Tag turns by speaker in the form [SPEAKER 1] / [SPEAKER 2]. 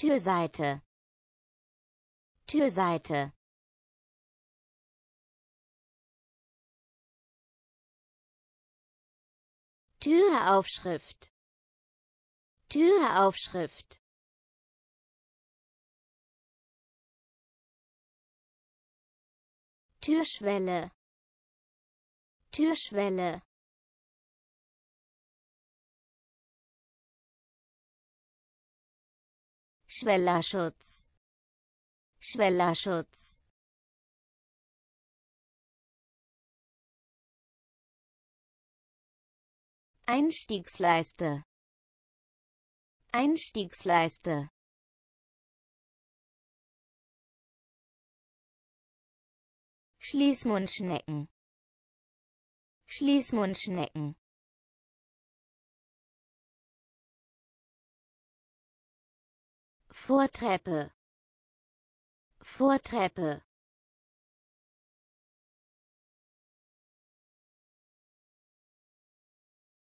[SPEAKER 1] Türseite Türseite Türaufschrift Türaufschrift Türschwelle Türschwelle Schwellerschutz Schwellerschutz Einstiegsleiste Einstiegsleiste Schließmundschnecken Schließmundschnecken Vortreppe Vortreppe